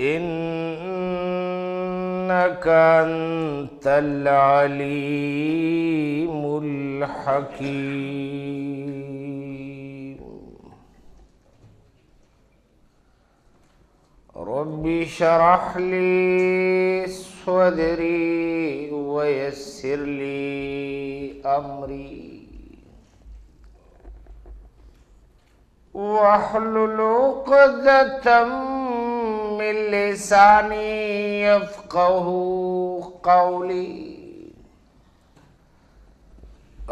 إنك أنت العليم الحكيم ربي شرح لي صدري ويسر لي أمري واحلل عقدة من لساني يفقه قولي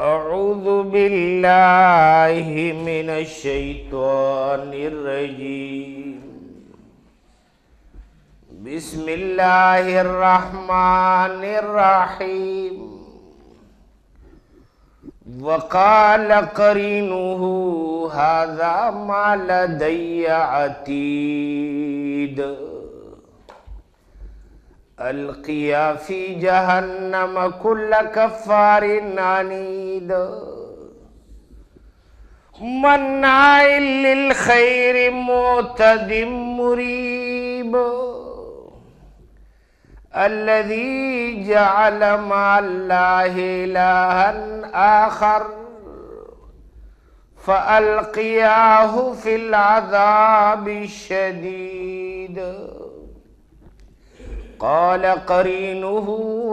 أعوذ بالله من الشيطان الرجيم بسم الله الرحمن الرحيم وقال قرينه هذا ما لدي عتيق شديد القيا في جهنم كل كفار عنيد مناع للخير معتد مريب الذي جعل مع الله إلها آخر فألقياه في العذاب الشديد قال قرينه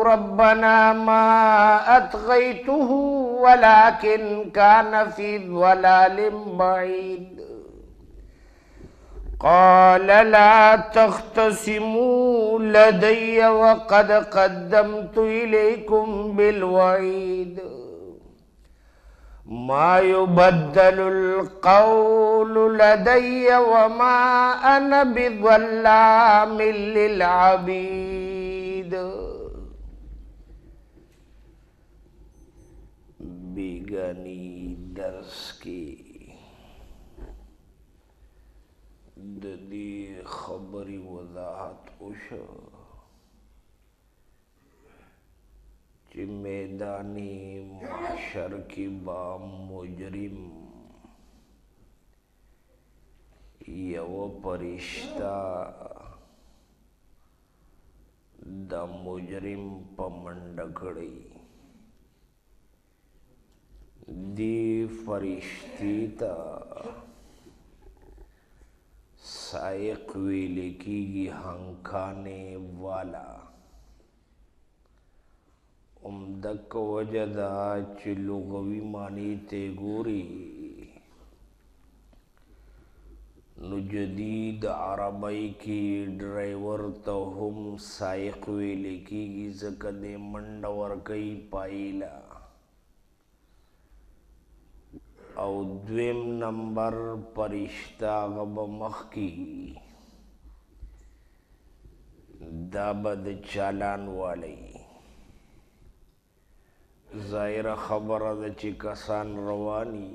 ربنا ما أتغيته ولكن كان في ضلال بعيد قال لا تختصموا لدي وقد قدمت إليكم بالوعيد ما يبدل القول لدي وما أنا بظلام للعبيد بیگانی درس کی د دې خبري وضاحت وشو چې میدانی معاشر کې با مجرم یو پرشتہ د مجرم په منډه کړی دی فرشتي ته سائق ویل کېږي هنکانې والا عمدک وجه دا چې لغوي معنی ته ګوري نو جدید عربی کی ډرایور ته هم سائق ویل کیږي ځکه د منډ ورکی پایلا او دویم نمبر پرشتہ غب مخ کی دا بد چالان والی ظاهر خبره ده چې کسان رواني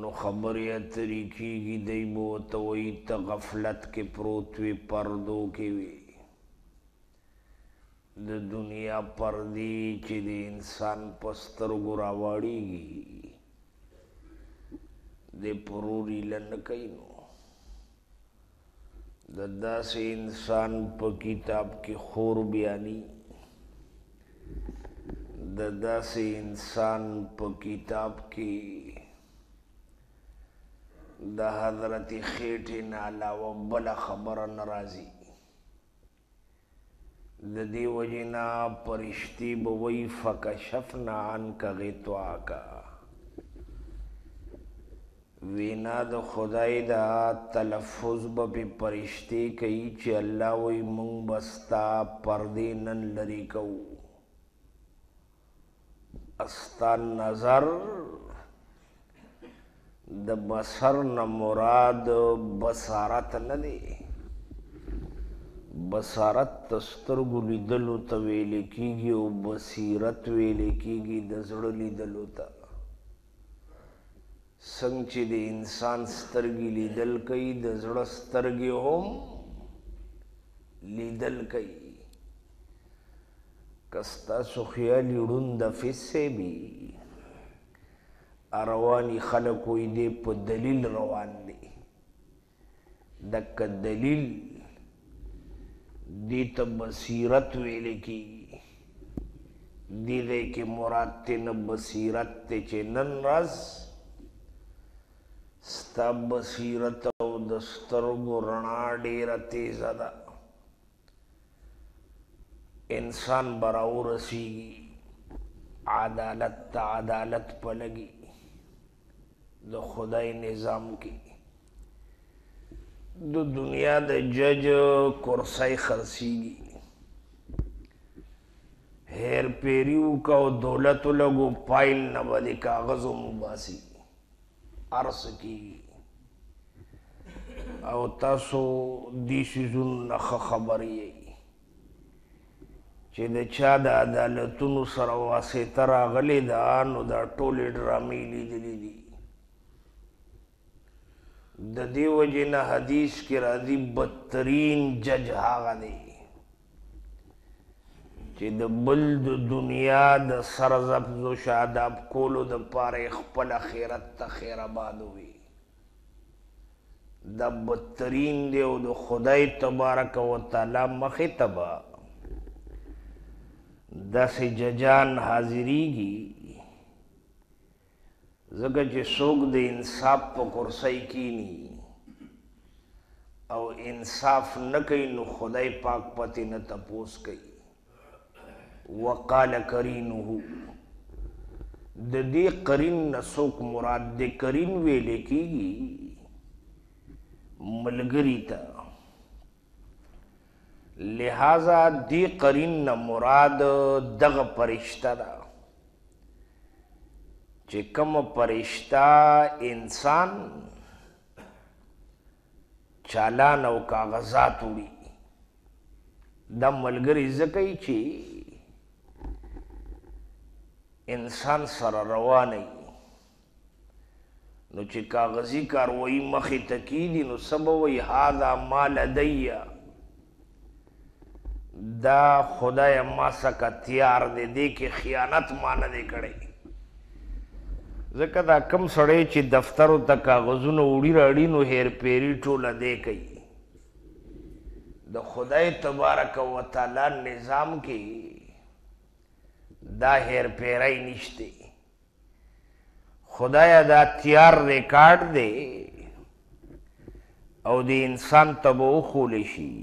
نو خبرې اترې کېږي دی به ورته وایي ته غفلت کې پروت وې پردو کې وې د دنیا پردې چې د انسان په سترګو راواړېږي د پروري لن کوي نو د داسې انسان په کتاب کې خور بیانی د داسې انسان په کتاب کې د حضرت خېټې نه علاوه بل خبره ناراضي د دې وجنا پرشتي بوي فکشفنا عن کغتوا کا وینا د خدای دا تلفظ به پرشتي کوي چې الله وي مونږ بستا پردې نن لري کوو استا نظر د بصر نه مراد بصارت نه دی بصارت تسترګو لیدلو ته ویل کیږي او بصیرت ویل کیږي د زړه لیدلو ته څنګه چې د انسان سترګې لیدل کوي د زړه سترګې هم لیدل کوي کستا سو خیالی رون د فسه بی اروانی خلقوی دی په دلیل روان دی دک دلیل دی ته بصیرت ویل کی دی دې کې مراد ته نه بصیرت ته چې نن راز ستا بصیرت او د سترګو رڼا ډیره تیزه ده انسان براو رسیږي عدالت ته عدالت پلګي د خدای نظام کې د دنیا د جج کرسی خرسیږي هیر پیریو کا او دولت لګو پایل نه ولي کاغذ مباسي ارس کی او تاسو دې شزون نه خبري چې د چا د عدالتونو سره واسطه راغلې ده نو دا ټولې ډرامې لیدلې دي د دې وجې نه حدیث کې راځي بدترین جج هغه دی چې د بل د دنیا د سرزبز و شاداب کولو د پاره خپل خیرت ته خیر آباد وي دا بدترین دی او د خدای تبارک و تعالی مخې ته دس ججان حاضریږي زګه چې څوک د انصاف په کرسۍ کینی او انصاف نه کوي نو خدای پاک پته نه تپوس کوي وقال کرینه د دې قرین نسوک مراد د قرین ویل کیږي ملګری ته لہذا دی قرین نه مراد دغه پرشتہ ده چې کوم پرشتہ انسان چالان او کاغذات وړي د ملګری زکای چې انسان سره رواني نو چې کاغذی کاروایی مخې تکی دي نو سبب وي هاذا مال دیا دا خدای ما سکتیار دی دی کې خیانت مان دی کړی ځکه دا کم سړی چې دفتر ته کاغذونه وړي راړي نو هیر پیری ټوله دی کوي د خدای تبارک و تعالی نظام کې دا هیر پیرای نشته خدای دا تیار ریکارډ دی او د انسان تبو خول شي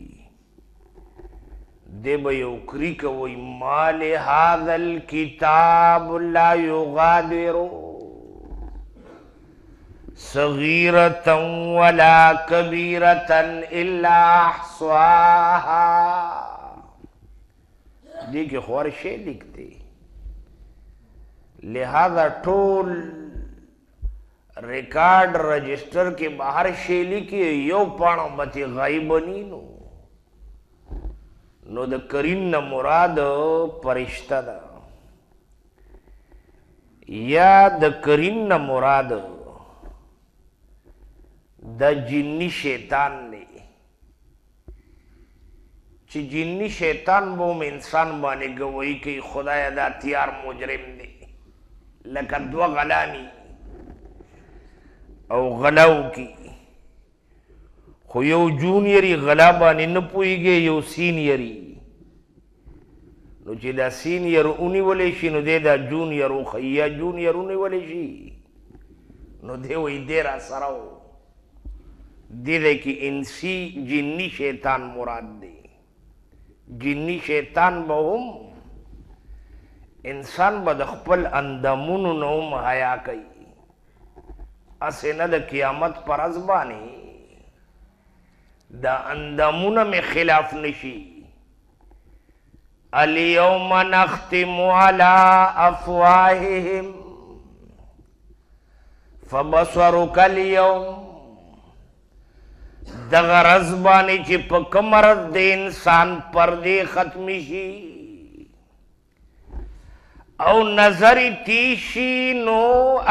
دی به یو کریک وای مال هاذا الكتاب لا یغادر صغيرة ولا كبيرة إلا أحصاها دي کې خور شی لیکته لہذا ټول ریکارډ رجسٹر کې بهر شی لیکي یو پاڼه مته غایب نینو نو د کریم نه مراد پرشته ده یا د کریم نه مراد د جنی شیطان دی چې جنی شیطان به انسان باندې گوئی کوي خدای دا تیار مجرم دی لکه دو غلامی او غلاو کی خو یو جونیری غلا باندې نه پويږي یو سینیری نو چې دا سین یرو ونیولی شي نو دی دا جون یرو ښیي یا جون یرو ونیولی شي نو دی وایي دی راسره و دې دی کې انسي جني شیطان مراد دی جني شیطان به هم انسان به د خپل اندامونو نه هم حیا کوي اسې نه د قیامت پر ازبانې دا اندامونه مې خلاف نشي اليوم نختم على افواههم فبصرك اليوم دغه رزبانی چې په کمر د انسان پردې ختم شي او نظر تیشی نو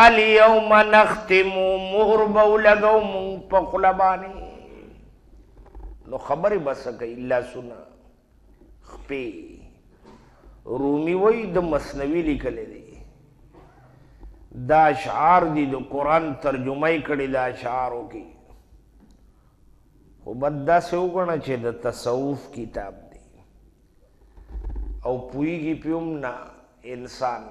الیوم نختمو مهر به ولګو مونږ په خوله باندې نو خبرې بس کوي الله سونه خپې رومي وای د مسنوي لیکل دی دا اشعار دي د قران ترجمه کړي دا اشعارو کې خو بد دا سو کنه چې د تصوف کتاب دی او پویږي پیوم نه انسان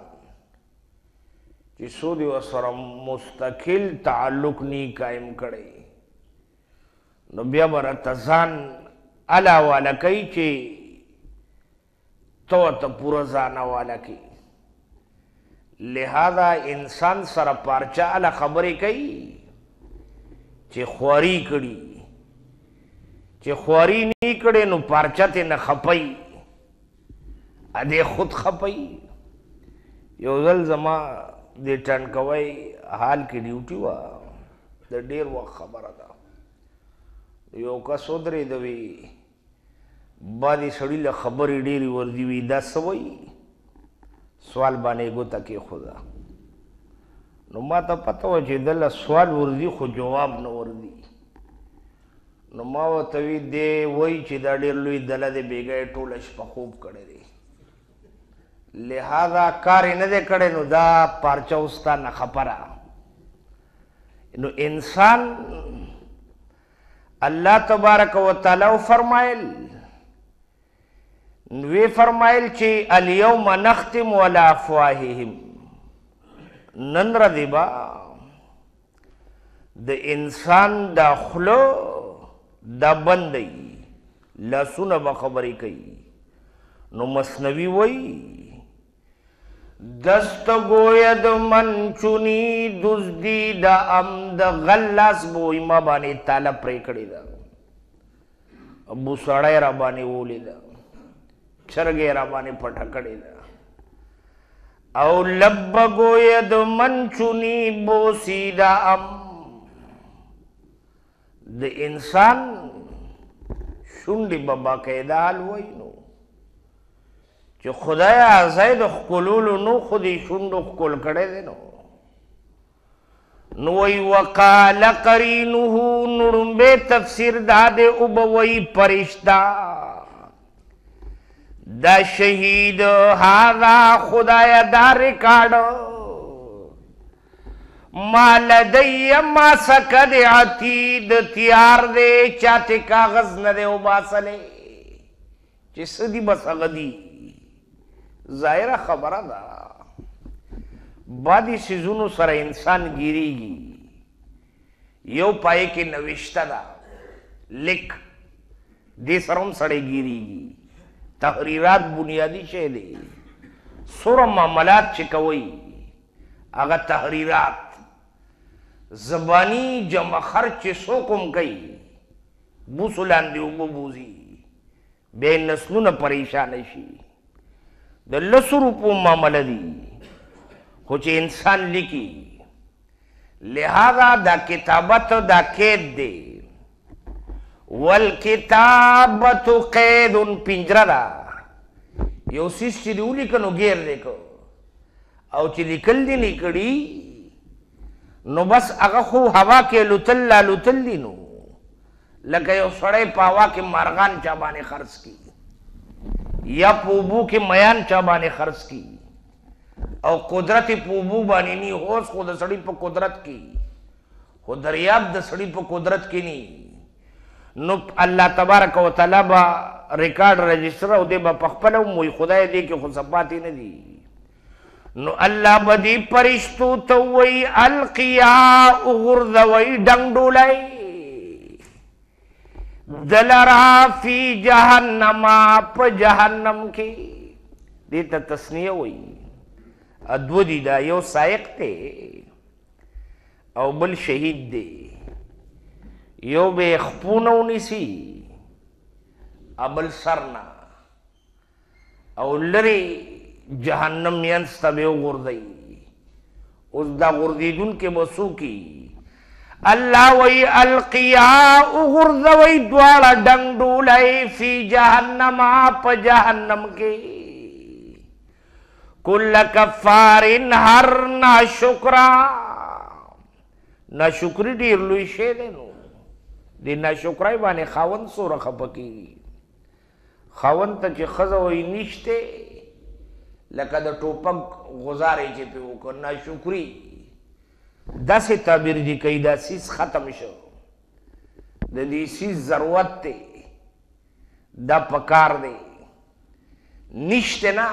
چې سو دی وسره مستقل تعلق نی قائم کړي نو بیا بر تزان علاوه لکې چې تو ته پورا ځانواله کی لہذا انسان سره پارچا ال خبرې کوي چې خوري کړي چې خوري نه کړي نو پارچا ته نه خپي ا دې خود خپي یو ځل زما د ټن کوي حال کې ډیوټي وا د ډیر وخت خبره ده یو کا سودري دوي باندې سړی له خبرې ډېری ورځي وي دا سوي سوال باندې ګوتا کې خدا نو ما ته پته و چې دله سوال ورځي خو جواب نه ورځي نو ما وته وی دی وای چې دا ډېر لوی دله دې بیګای ټوله شپه خوب کړی دی لہذا کار نه دې کړی نو دا پارچا وستا نه خبره نو انسان الله تبارک وتعالى فرمایل وی فرمایل چې الیوم نختم ولا افواههم نن ردیبا د انسان د خلو د بندي لاسونه به خبرې کوي نو مصنوي وای دست گوید من چونی دزدی دا امد غلاس بوی ما بانی تالا پریکڑی دا ابو سڑای را بانی وولی دا چرګې را باندې پټه کړې ده او لب گوی د منچونی بوسی دا ام د انسان شونډې بابا کېدال وای نو چې خدای ازید خلولو نو خودي شونډو خل کړي دي نو نو وی وقال قرینه نورم به تفسیر داده او به وی پرشتہ د شهید هذا خدای دا ریکارډ ما لدی ما سکد عتید تیار دی چاته کاغذ نه دی وباسلی چې سدی بس غدی ظاهره خبره ده بادي سيزونو سره انسان گیریږي یو پای کې نوښت ده لیک دې سروم سړی گیریږي تحریرات بنیادی شی دی سره معاملات چې کوي هغه تحریرات زبانی جمع خرچ سوکم کوي بوسو لاندې وبوزي به نسلونه پریشان شي د لسو روپو معامله دي خو چې انسان لیکي لہذا دا کتابت دا کید دی والکتابت قید پنجره دا یو سیس چې دی ولیکنو ګیر دی کو او چې لیکل دی نه کړي نو بس هغه خو هوا کې لتل لا لتل دی نو لکه یو سړی په هوا کې مرغان چا باندې خرڅ کی یا پوبو کې میان چا باندې خرڅ کی او قدرت پوبو باندې نه هوس خو د سړی په قدرت کې خو دریاب د سړی په قدرت کې نه نو الله تبارک وتعالى با ریکارډ رجستره او دې به پخپل موي خدای دې کې خو صفات نه دي نو الله بدی پرشتو تو وی القیا غرذ وی ډنګډولای دلرا فی جهنم په جهنم کې دې ته تسنیه وی ادو دی دا یو سائق ته او بل شهید دی یو به خپونه ونیسي ابل سرنا او لري جهنم ینس ته وګرځي اوس دا ګرځیدون کې وسو کی الله وی القیا اغرز وی دوالا ڈنگ ڈولئی فی جہنم آپ جہنم کی کل کفار ہر ناشکرا ناشکری ڈیر لوی شیرنو د ناشکرای باندې خاون سره خپکی خاون ته چې خزه وي نشته لکه د ټوپک غزارې چې په وکړ ناشکری داسې تعبیر دي کوي دا سیس ختم شو د دې سیس ضرورت ته دا پکار دی نشته نه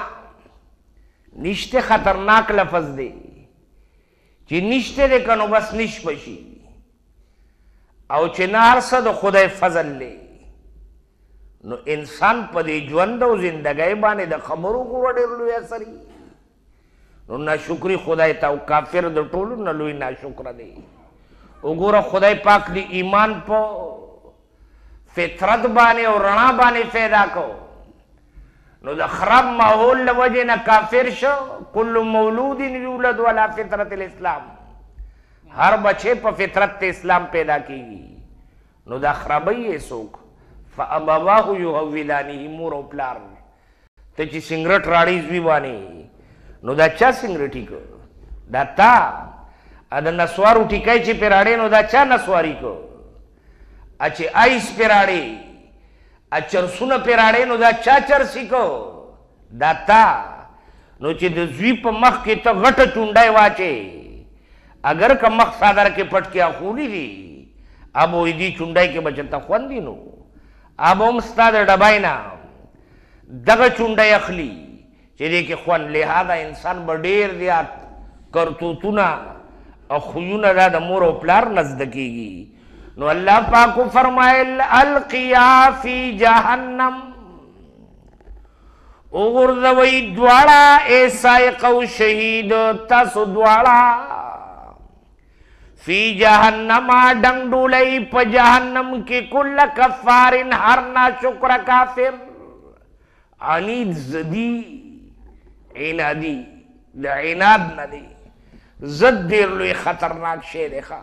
نشته خطرناک لفظ دی چې نشته ده کنو بس نش پشي او چې نارسه د خدای فضل لې نو انسان په دې ژوند او زندګۍ باندې د خبرو کور ډېر لوی اثر نو ناشکری خدای ته او کافر د ټولو نه لوی ناشکر دی وګوره خدای پاک دی ایمان په فطرت باندې او رڼا باندې پیدا کو نو د خراب ماحول له وجې نه کافر شو کل مولود یولد ولا فطرت الاسلام هر بچه په فطرت ته اسلام پیدا کیږي نو دا خرابای سوک فابواه یهولانه مور او پلار ته چې سنگرټ راړی ځوی باندې نو دا چا سنگرټی کو دا تا ا د نسوارو ټیکای چې پیراړې نو دا چا نسواری کو ا چې آیس پیراړې ا چرسونه پیراړې نو دا چا چرسی کو دا تا نو چې د ځوی په مخ کې ته غټه چونډای واچي اگر که مخ صادر کې پټ کې اخونی دي اب وې دي چونډای کې بچتا خوندې نو اب هم ستاد ډبای نه دغه چونډای اخلي چې دې کې خوان لہذا انسان بډیر زیات کرتوتونه او خویونه دا د مور او پلار نزدکیږي نو الله پاک فرمایل القیا فی جهنم وګورځوي دواړه ایسای قو شهید تاسو دواړه فی جہنم ڈنگ ڈولئی پا جہنم کی کل کفار ہر نا شکر کافر عنید زدی عنادی دا عناد ندی زد دیر لوی خطرناک شیر خوا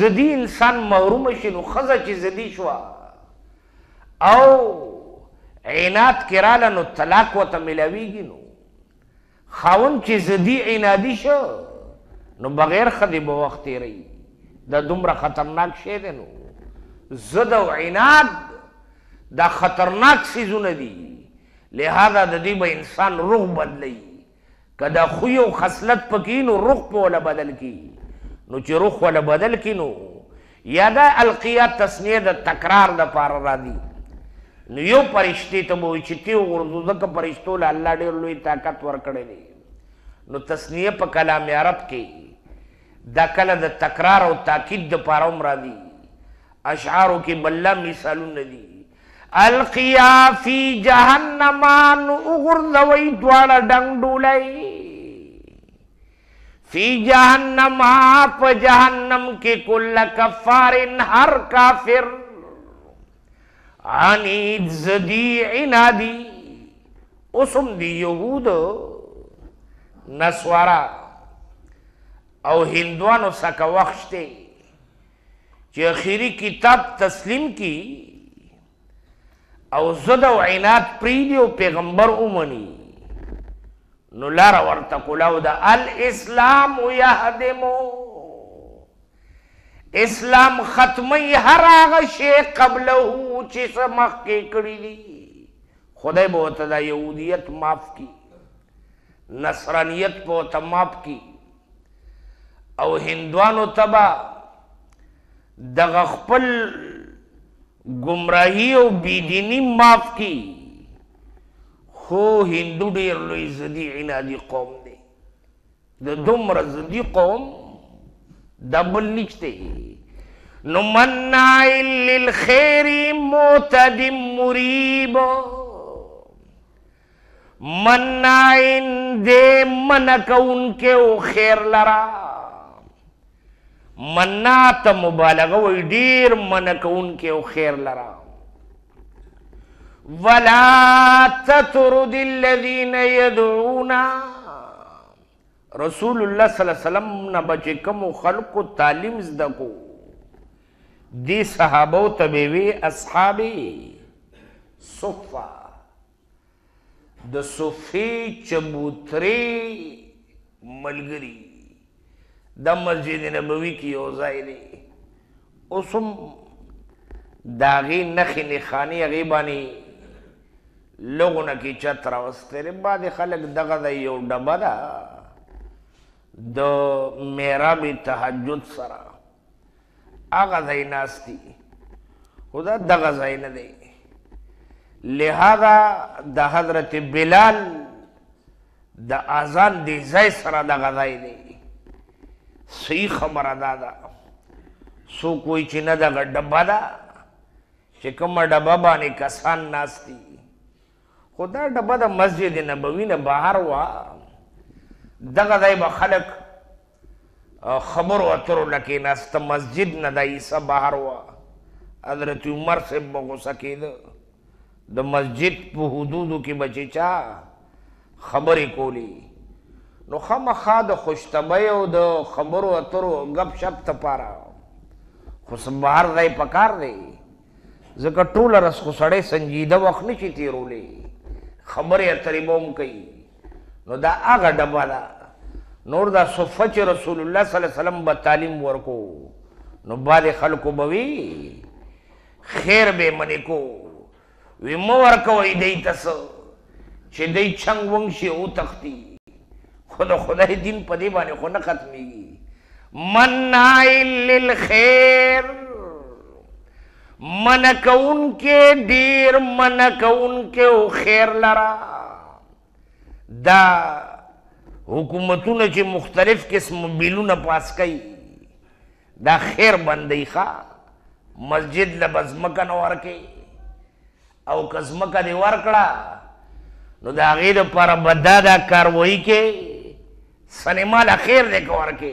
زدی انسان محروم شنو خزا چی زدی شوا او عناد کرالا نو طلاق و تا ملویگی نو خاون چی زدی عنادی شو نو بغیر خدي به وخت ری دا دومره خطرناک شی دی نو زد او عناد دا خطرناک سیزونه دي لہذا د دې به انسان روح بدلی کدا خو یو خصلت پکې نو روح په ولا بدل کی نو چې روح ولا بدل کی نو یا دا القیا تسنیه د تکرار د پار را دي نو یو پرشتي ته مو چې تی ورځو ځکه پرشتو له الله ډېر لوی طاقت ورکړي نو تسنیه په کلام عرب کې دا کله د تکرار او تاکید د پاره هم راځي اشعارو کې بللا مثالونه دي القیا فی جهنم ان اغرزوی دواړه ډنګ ډولای فی جهنم اپ جهنم کې کل کفار هر کافر عنید زدی عنادی اسم دی یهود نسوارا او هندوانو سکه وخشته چې اخیری کتاب تسلیم کی او زد او عناد پریدی او پیغمبر اومنی نو لار ورته کولاو دا الاسلام یهدمو اسلام ختمی هر هغه شی قبله چې سمخ کې کړی دی خدای به ته دا يهودیت معاف کی نصرانیت به ته معاف کی او هندوانو تبا دغه خپل گمراهی او بيديني معاف کی خو هندو ډیر لوی زدي عنادي قوم دی د دومره زدي قوم دبل نشته نو منع للخير معتد مريب منع دې منکون کې او خیر لرا منا ته مبالغه وي ډیر من کون کې او خیر لرا ولا تطرد الذين يدعون رسول الله صلی الله علیه وسلم نه بچ کوم خلقو تعلیم زده کو دی صحابه او تبوی اصحابي صفه د صفی چبوتری ملګری د مسجد نبوي کې یو ځای دی اوس هم د هغې نښې نښانې هغې باندې لغونه کې چت راوستی دی بعضې خلک دغه د یو ډبه ده د میراب تهجد سره هغه ځای ناست دي خو دا دغه ځای نه دی لہذا د حضرت بلال د اذان دی ځای سره دغه ځای دی صحیح خبره دا ده سو کوئی چې نه دغه ډبه ده چې کومه ډبه باندې کسان ناست دي خو دا ډبه د مسجد نبوي نه بهر وه دغه ځای به خلک خبرو اترو نه کېناسته مسجد نه د عیسه بهر وه حضرت عمر صاحب به غوسه کېده د مسجد په حدودو کې بچی چا خبرې کولی نو خامخا د خوشتبۍ او د خبرو اترو غپ شپ ته پاره خو سمبار دی پکار دی ځکه ټول رس خو سړی سنجیده وخت نشي تیرولی خبرې اترې به هم کوي نو دا هغه ډبه ده نور دا صفه چې رسول الله صلی الله علیه وسلم به تعلیم ورکو نو بعد خلکو به وي خیر به منې کو وی مو ورکوئ دی ته څه چې دی چنګ ونګ شي او تختی خود خدای دین په دې باندې خو نه ختميږي منائل للخير من کون کې ډیر من کون کې خیر لرا دا حکومتونه چې مختلف قسم بیلونه پاس کوي دا خیر بندي ښا مسجد لبزمکه نه ورکې او کزمکه دې ورکړه نو د هغې دپاره به دا دا کاروایی کې سنیما له خیر دی که ورکې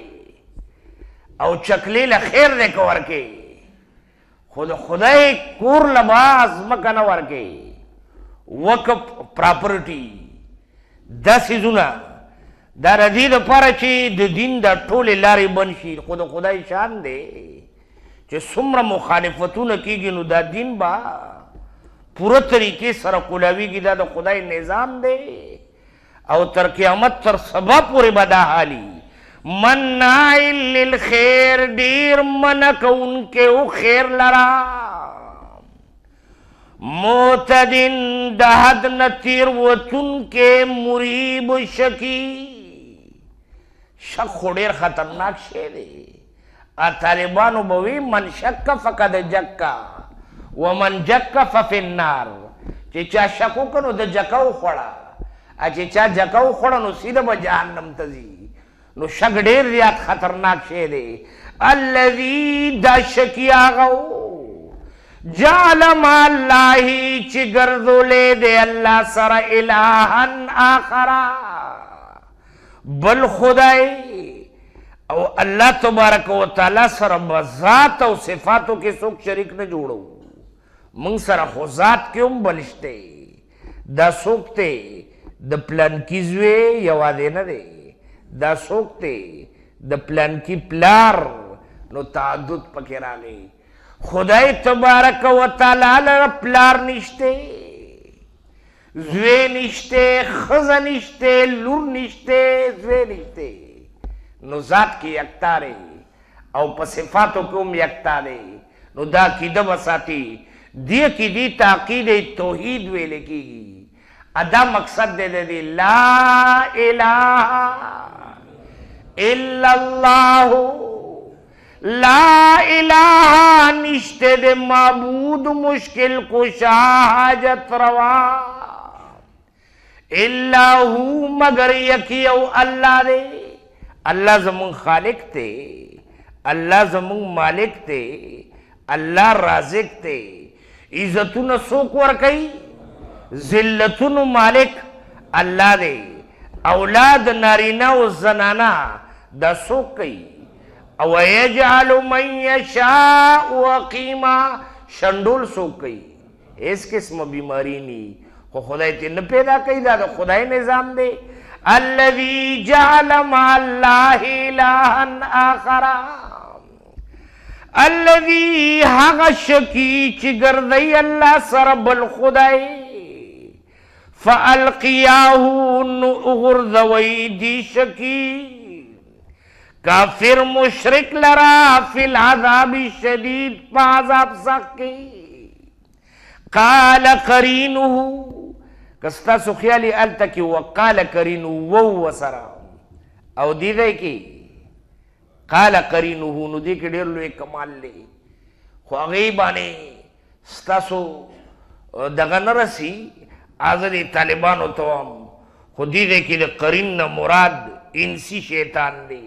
او چکلی له خیر دی که ورکې خو د خدای کور له ما ځمکه نه ورکې وقف پراپرټي دا سیزونه دا ردی د پاره چې د دین د ټولې لارې بند شي خو د خدای شان دی چې څومره مخالفتونه کیږي نو دا دین به پوره طریقې سره کولاویږي دا د خدای نظام دی او تر قیامت تر سبا پورې به دا حالي مناع للخير ډیر منع کوونکی او خیر لرا معتدن د حد نه تیر وتونکی مریب شکی شک خو ډیر خطرناک شی دی طالبانو به وي من شک فقد جکا ومن جک ففي النار چې چا شک وکړو د جکا وخوړه چې چا جکه وخوړه نو سیده به جهنم ته ځي نو شک ډېر زیات خطرناک شی دی الذي دا شکی هغه جعل ما الله چې ګرځولې دی الله سره الهن آخرا بل خدای او الله تبارک و تعالی سره ذات او صفاتو کې څوک شریک نه جوړو موږ سره خو ذات کې هم بلشته دا څوک ته د پلانکی زوی یوازې نه دی دا څوک دی د پلانکی پلار نو تعدد پکې راغی خدای تبارک و تعالی لره پلار نشته زوی نشته ښځه نشته لور نشته زوی نشته نو ذات کې یکتا دی او په صفاتو کې هم یکتا دی نو دا کیده وساتي دې کې دې تعقید توحید ویل کېږي ادا مقصد دے دے دی لا الہ الا اللہ لا الہ نشتے دے معبود مشکل کشا حاجت روا اللہ مگر یکی او اللہ دے اللہ زمون خالق تے اللہ زمون مالک تے اللہ رازق تے عزتو نسوک ورکی ذلتونو مالک الله دی اولاد نارینه او زنانه دا څوک کوي او یجعل من یشاء وقیما شندول څوک کوي هیڅ قسمه بیماری نی خو خدای ته نه پیدا کوي دا د خدای نظام دی الذي جعل مع الله الها اخر الذي هغه شکی چې ګرځي الله سره بل خدای فالقیاه نو غرزوی دی شکی کافر مشرک لرا فی العذاب شدید پا عذاب سکی قال قرینه کستا سو خیالی التا کی وقال قرینه وو سرا او دی دی کی قال قرینه نو دی کی دیر لوی کمال لی خو غیبانی ستاسو دغه نرسی حاضر طالبانو ته هم خو دې کې د قرین نه مراد انسی شیطان دی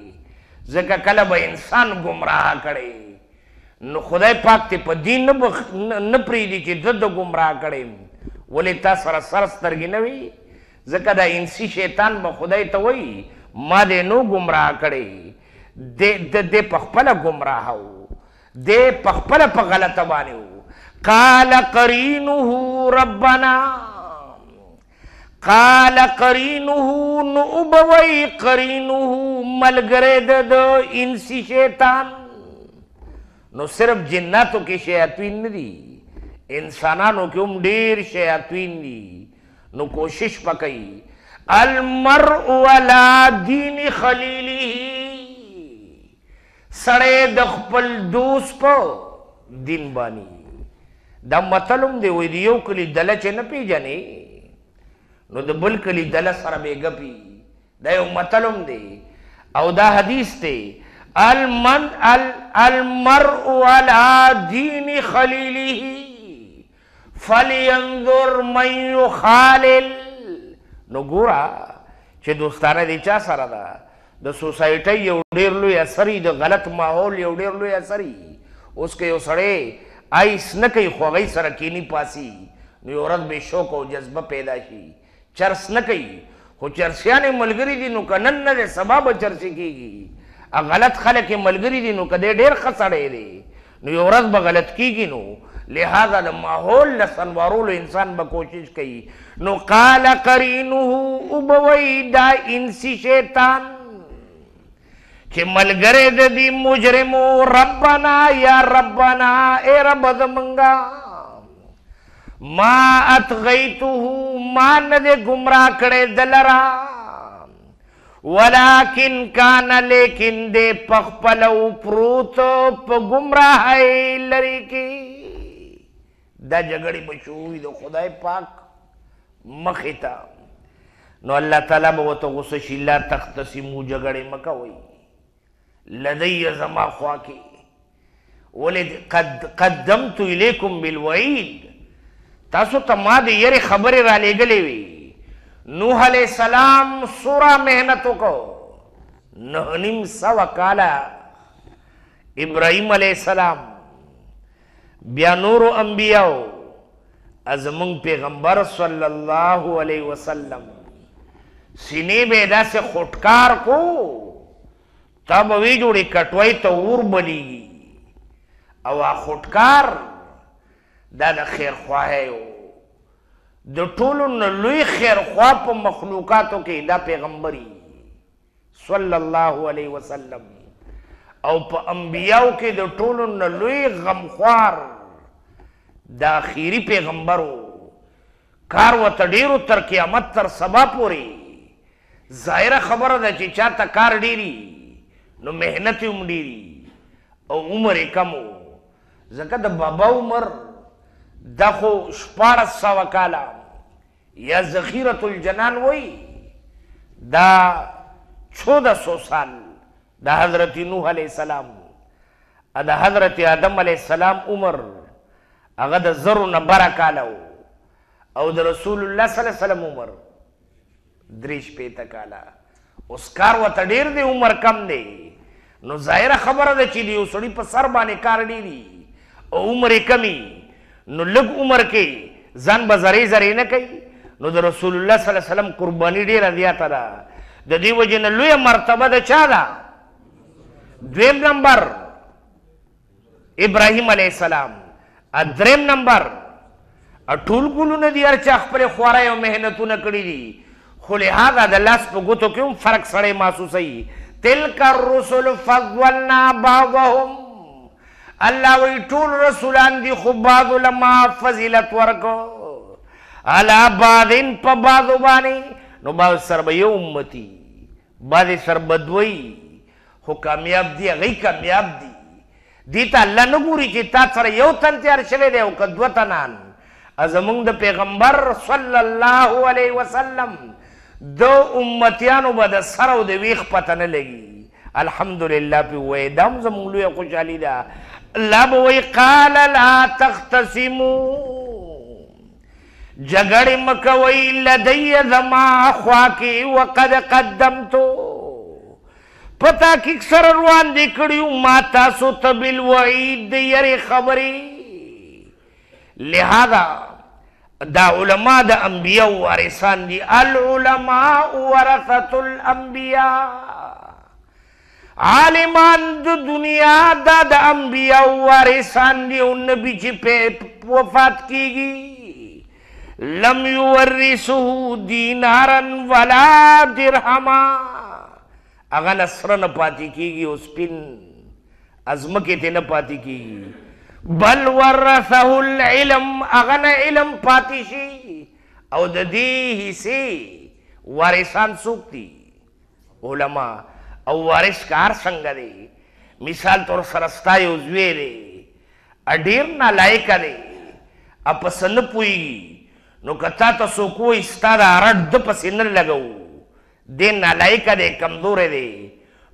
ځکه کله به انسان گمراه کړي نو خدای پاک ته په دین نه بخ... نه پریږدي چې زه د گمراه کړم ولې تا سره سر سترګې نه وي ځکه دا انسی شیطان به خدای ته وایي ما دې نو گمراه کړی د د په خپل گمراه و د په خپل په غلطه باندې و قال قرینه ربنا قال قرینه نو بوی قرینه ملګری د انسی شیطان نو صرف جناتو کې شیاطین نه دي انسانانو کې هم ډیر شیاطین دي نو کوشش پکې المرء ولا دین خلیله سړی د خپل دوست په دین باندې دا مطلب دی وې دی یو کلی دلچ نه پیژنې نو د بل کلی دله سره بې ګپي دا یو متل هم دی او دا حدیث دی المن المرء على دین خلیله فلینظر من یخالل نو ګوره چې دوستانه دی چا سره ده د سوسایټۍ یو ډېر لوی اثر د غلط ماحول یو ډېر لوی اثر اوس که یو سړی آیس نه کوي خو هغوی سره کینی پاسي نو یو ورځ بې شوق او جذبه پیدا شي چرس نه کوي خو چرسیانې ملګری دي نو که نن نه دی سبا به چرسې کېږي غلط خلک یې ملګري دي نو که دی ډېر ښه سړی دی نو یو ورځ به غلط کېږي نو لہذا د ماحول له سنوارولو انسان به کوشش کوي نو قال قرینه وبوی دا انسی شیطان چې ملګری د دې مجرمو ربنا یا ربنا اے رب زمونږه ما اتغیته ما نه دې گمراه کړې دلرا ولکن کان لیکن دې پخپلو پروت په گمراهی لری کی دا جګړې بشوي د خدای پاک مخې ته نو الله تعالی به ورته غوسه شي لا تختصمو جګړې مه کوئ لدی زما خوا کې ولې قد قدمت الیکم بالوعید تاسو ته ما د یری خبرې را لېږلې وي نوح علیه السلام څومره محنت وکړو نه نیم سوه کاله ابراهیم علیه السلام بیا نورو انبیاو از مونږ پیغمبر صلی الله علیه وسلم سینې به داسې خټکار کو تا به وی جوړې کټوۍ ته اور بلیږي او خټکار دا د خیرخواهی و د ټولو نه لوی خیرخوا په مخلوقاتو کې دا پیغمبري صلی الله علیه وسلم او په انبیاو کې د ټولو نه لوی غمخوار دا اخیری پیغمبر و کار وته ډیرو تر قیامت تر سبا پورې ظاهره خبره ده چې چا ته کار ډیری نو مهنت هم ډیری او عمر یې کم و ځکه د بابا عمر دا خو شپاړس سوه کاله یا ذخیرة الجنان وی دا چودہ سو سال دا حضرت نوح علیہ السلام دا حضرت آدم علیہ السلام عمر هغه د زرو نه بره کاله او د رسول الله صلی الله علیه وسلم عمر درې شپېته کاله اوس کار ورته ډېر دی عمر کم دی نو ظاهره خبره ده چې د یو سړي په سر باندې کار ډېر وي او عمر یې کمی نو لږ عمر کې ځان به زری زری نه کوي نو د رسول الله صلی الله علیه وسلم قرباني ډیره زیاته ده د دې وجې نه لویه مرتبه د چا ده دویم نمبر ابراهیم علیه السلام دریم نمبر ټول ګلونه دي هر چا خپل خوارای او مهنتونه کړي دي خو لهذا د لاس په ګوتو کې هم فرق سړی محسوسوي تلک الرسل فضلنا بعضهم الله وی ټول رسولان دي خو بعضو لما فضیلت ورکو علا بعضین په بعضو باندې نو بعض سر به یو امتي بعضې سر بدوی خو کامیاب دي هغوی کامیاب دي دي ته الله نه ګوري چې تا سره یو تن تیار شوی دی او که دوه تنان زمونږ د پیغمبر صلی الله علیه وسلم د امتیانو به د سر او د ویښ پته نه لګي الحمدلله پې ووایې دا هم زمونږ لویه خوشحالي ده لبوی قال لا تختصمو جگڑ مکوی لدی زما خواکی وقد قدمتو پتا کک سر روان دی کړیو ما تاسو ته بل وعید یری خبري لہذا دا علما د انبیاء وارثان دي العلماء ورثه الانبیاء عالمان د دنیا دا د انبیاء وارثان دی او نبی چې په وفات کیږي لم یورثه دینارن ولا درهما اغه نصر نه پاتې کیږي او سپین ازمکه ته نه پاتې کیږي بل ورثه العلم اغنى علم پاتشي او د دې حصے وارثان څوک دي علما او وارث کار څنګه دی مثال تور سرستا یو زوی دی اډیر نه لایق دی اپسن پوي نو کتا ته سو کوی ستاره اړ د پسینر لګو دین نه لایق دی کمزور دی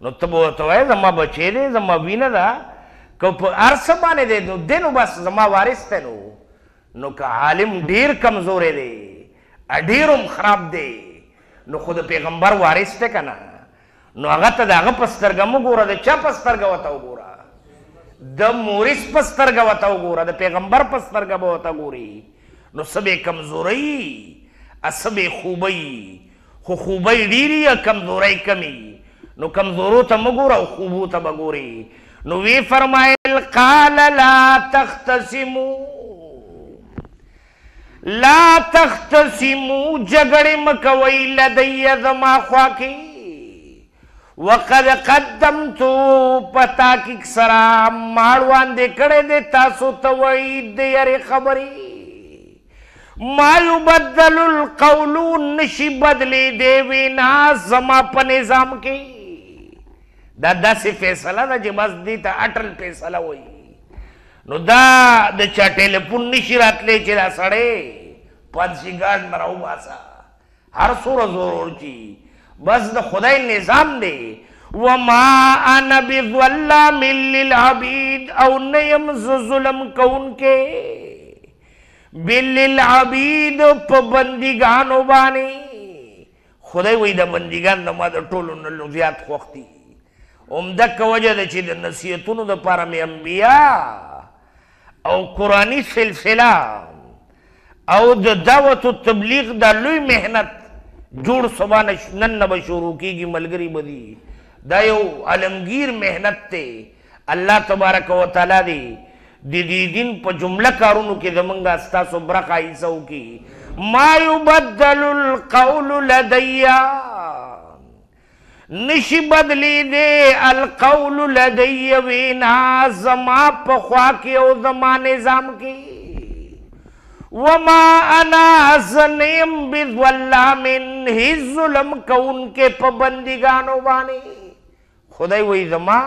نو ته به ته زما بچی دی زما وینه دا که په ارسه باندې دی نو دینو بس زما وارث ته نو نو که عالم ډیر کمزور دی ډیرم خراب دی نو خود پیغمبر وارث ته کنه نو هغه ته د هغه په سترګه مه ګوره د چا په سترګه ورته وګوره د مورس په سترګه ورته وګوره د پیغمبر په سترګه به ورته ګورې نو څه بې کمزورۍ څه بې خوبۍ خو خوبۍ ډېري یا کمزورۍ کمې نو کمزورو ته مه ګوره او خوبو ته به ګورې نو وی فرمایل قال لا تختصموا لا تختصموا جګړې مکوئ لدی زما خوا کې وقد قدمتو پتا کې سره ماړوان دې کړې دې تاسو ته وای دې یاري خبرې ما یبدل القول نشي بدلی دې وینا زما په نظام کې دا داسې فیصله ده چې بس دې ته اټل فیصله وایي نو دا د چا ټیلیفون نشي راتلی چې دا سړی پانسي ګارډ نه راوباسه هر څوره زور ورچي بس د خدای نظام دی وما انا بظلام للعبید او نیم ز ظلم کونکې بالعبید په بندګانو باندې خدای وې د بندګان د ما د ټولو نه لوزيات خوختي اومده کوجه د چې د نصیحتونو د پاره مې انبیا او قرآنی سلسله او د دعوت و تبلیغ د لوی مهنت جوړ سبا نن نه به شروع کیږي ملګری بدی دا یو علمگیر مهنت ته الله تبارک وتعالى دی د دې دین په جمله کارونو کې زمونږه ستاسو برخه ایسو کی ما یبدل القول لدیا نشی بدلی دے القول لدی وینا زما په خوا کې او زما نظام کې وما انا زنیم بظلامن هی ظلم کون کے پابندگانو باندې خدای وې زما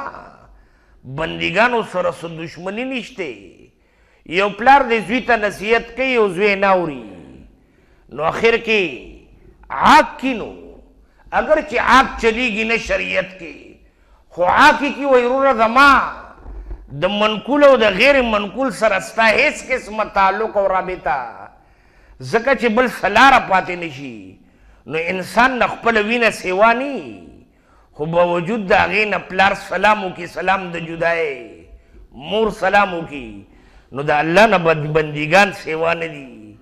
بندگانو سره سره دښمنی نشته یو پلار دې زوی ته نصیحت کوي او زوی ناوري نو اخر کې عاق کینو اگر چې عاق چلیږي نه شریعت کې خو عاق کی وې رونه زما د منقول او د غیر منقول سره ستا هیڅ قسمه تعلق او رابطه ځکه چې بل سلاره پاتې نشي نو انسان نه خپل وینه سیوا خو باوجود د هغې نه پلار سلام وکړي سلام د جدای مور سلام وکړي نو د الله نه بندیګان سیوا نه دي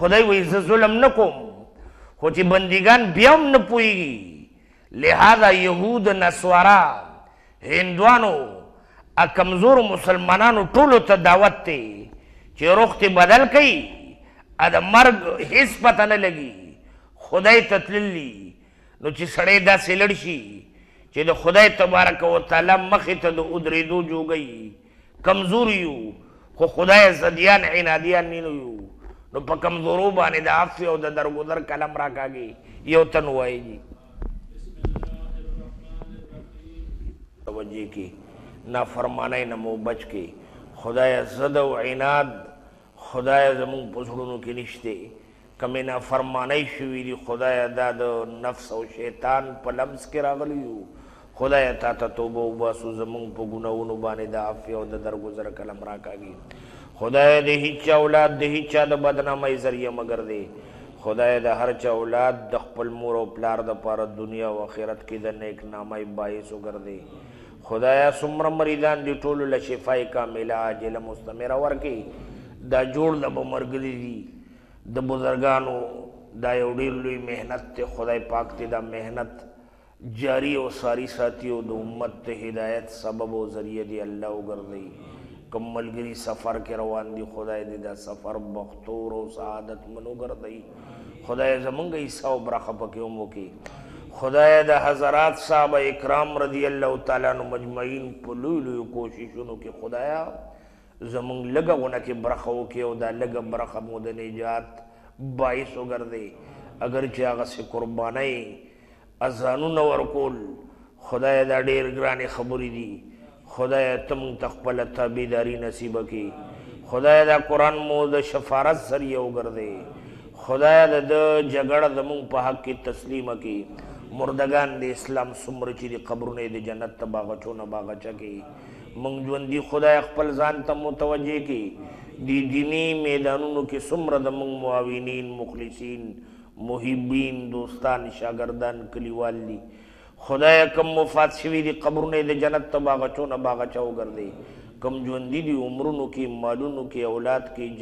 خدای وایي زه ظلم نه کوم خو چې بندیګان بیا هم نه پوهېږي لهذا یهود نسوارا هندوانو ا کمزور مسلمانانو ټولو ته دعوت دی چې روخ ته بدل کړي ا د مرګ هیڅ پته نه لګي خدای ته تللی نو چې سړی دا سیلړ شي چې د خدای تبارک و تعالی مخې ته د ادریدو جوګي کمزور یو خو خدای زدیان عنادیان نینو یو نو په کمزورو باندې د عفو او د درګودر کلم راکاږي یو تن وایي توجه کی نافرمانی نه مو بچ کی خدای زد او عناد خدای زمون پسړونو کې نشته کمه نافرمانی شوی دی خدای دا د نفس او شیطان په لمس کې راغلی یو خدای تا ته توبه وباسو زمون په ګناونو باندې د عفو او د درگذر کلم راکاږي خدای دې هیڅ اولاد دې هیڅ د بدنامۍ ذریعہ مگر دې خدای دې هر چا اولاد د خپل مور او پلار د پاره دنیا او آخرت کې د نیک نامۍ باعث وګرځي خدایا سمر مریدان دی ټولو له شفای کامله عاجله مستمره ورکی دا جوړ د بمرګلی دی د بزرګانو دا یو ډیر لوی مهنت ته خدای پاک ته دا مهنت جاری او ساری ساتي او د امت ته هدایت سبب او ذریعہ دی الله وګرځي کم ملګری سفر کې روان دی خدای دې دا سفر بختور او سعادت منو ګرځي خدای زمونږه حصہ او برخه پکې ومو کې خدای د حضرات صاحب اکرام رضی الله تعالی عنہ مجمعین په لولو کوششونو کې خدایا زمونږ لګونه کې برخه وکي او دا لګ برخه مو د نجات باعث وګرځي اگر چې هغه سي قربانای اذانونه ورکول خدای دا ډېر ګرانې خبرې دي خدای ته مونږ ته خپله تابعداري نصیبه کړي خدای دا قرآن مو د شفارت ذریعه وګرځي خدای د جګړه زمونږ په حق کې تسلیمه کړي مردگان د اسلام سمر چې د قبرونه د جنت ته باغچونه باغچه کی مونږ ژوندۍ خدای خپل ځان ته متوجه کی دی دینی میدانونو کې سمر د مونږ معاونین مخلصین محبین دوستان شاگردان کلیوال دي خدای کم مفات شوی دی قبرونه د جنت ته باغچونه باغچه وګرځي کم ژوندۍ دي عمرونو کې مالونو کې اولاد کې